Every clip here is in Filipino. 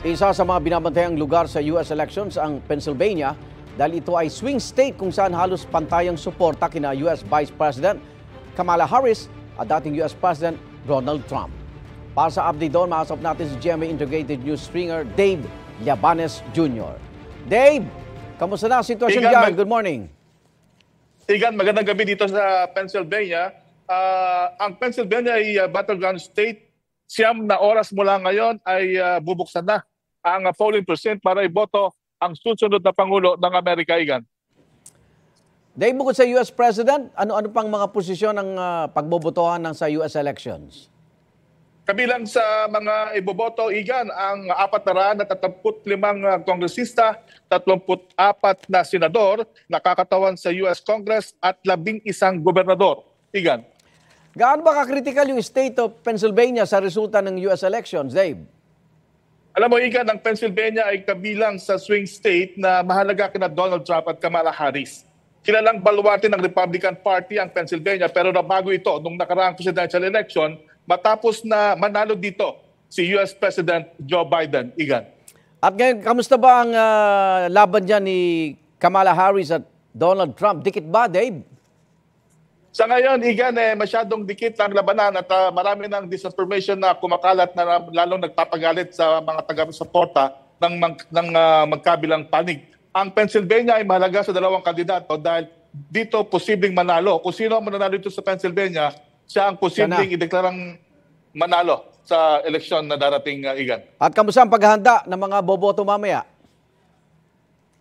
Isa sa mga binabantayang lugar sa US elections ang Pennsylvania dahil ito ay swing state kung saan halos pantayang suporta kina US Vice President Kamala Harris at dating US President Donald Trump. Para sa update doon, makasap natin si GMA Integrated News Stringer Dave Llabanes Jr. Dave, kamusta na ang sitwasyon dyan? Good morning. Igan, magandang gabi dito sa Pennsylvania. Uh, ang Pennsylvania ay uh, battleground state siyam na oras mula ngayon ay uh, bubuksan na ang polling percent para iboto ang susunod na Pangulo ng Amerika, Igan. Dave, bukod sa US President, ano-ano pang mga posisyon ng uh, ah, pagbobotohan ng sa US elections? Kabilang sa mga iboboto, Igan, ang apat na at 35 ah, kongresista, 34 na senador, nakakatawan sa US Congress at 11 gobernador. Igan. Gaano ba kakritikal yung state of Pennsylvania sa resulta ng US elections, Dave? Alam mo, Igan, ng Pennsylvania ay kabilang sa swing state na mahalaga kina Donald Trump at Kamala Harris. Kilalang baluarte ng Republican Party ang Pennsylvania pero nabago ito nung nakaraang presidential election matapos na manalo dito si US President Joe Biden. Igan. At ngayon, kamusta ba ang uh, laban niya ni Kamala Harris at Donald Trump? Dikit ba, Dave? Sa ngayon, Igan, eh, masyadong dikit ang labanan at uh, marami ng disinformation na kumakalat na lalong nagpapagalit sa mga taga-suporta ng, ng uh, magkabilang panig. Ang Pennsylvania ay mahalaga sa dalawang kandidato dahil dito posibleng manalo. Kung sino ang mananalo dito sa Pennsylvania, siya ang posibleng ideklarang manalo sa eleksyon na darating, uh, Igan. At kamusta ang paghahanda ng mga boboto mamaya?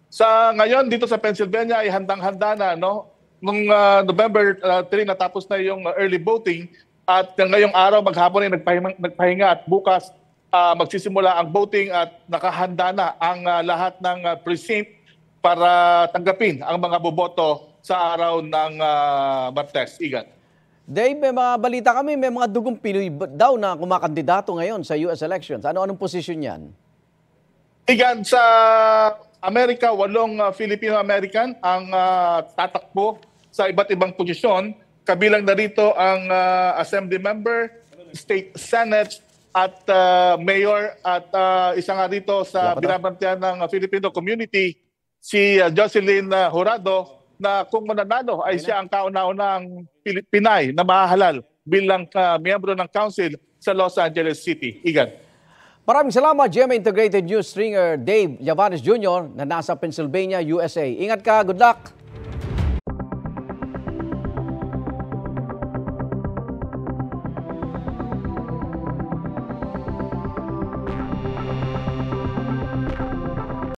Sa ngayon, dito sa Pennsylvania ay handang-handa na, no? nung uh, November uh, ah, 3 natapos na yung ah, early voting at ngayong araw maghapon ay nagpahinga, nagpahinga at bukas uh, magsisimula ang voting at nakahanda na ang uh, lahat ng uh, precinct para tanggapin ang mga boboto sa araw ng uh, Martes. Igat. Dave, may mga balita kami, may mga dugong Pinoy daw na kumakandidato ngayon sa US elections. Ano-anong posisyon yan? Igan, sa Amerika, walong uh, Filipino-American ang uh, tatakbo sa iba't ibang posisyon. Kabilang na rito ang uh, assembly member, state senate, at uh, mayor at uh, isa nga rito sa binabantayan ng Filipino community, si uh, Jocelyn uh, Horado, na kung mananalo ay siya ang kauna-unang Pinay na mahahalal bilang uh, miyembro ng council sa Los Angeles City. Igan. Maraming salamat, GMA Integrated News Stringer Dave Yavanes Jr. na nasa Pennsylvania, USA. Ingat ka, good luck!